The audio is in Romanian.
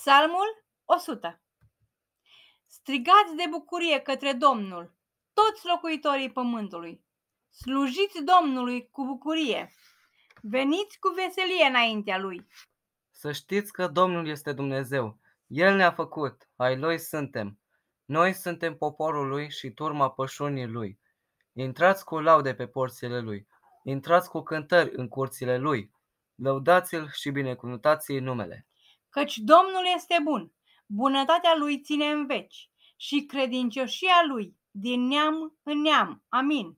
Psalmul 100 Strigați de bucurie către Domnul, toți locuitorii pământului. Slujiți Domnului cu bucurie. Veniți cu veselie înaintea lui. Să știți că Domnul este Dumnezeu. El ne-a făcut, ai lui suntem. Noi suntem poporul lui și turma pășunii lui. Intrați cu laude pe porțile lui. Intrați cu cântări în curțile lui. Lăudați-l și binecuvântați-i numele. Căci Domnul este bun, bunătatea lui ține în veci și credincioșia lui din neam în neam. Amin.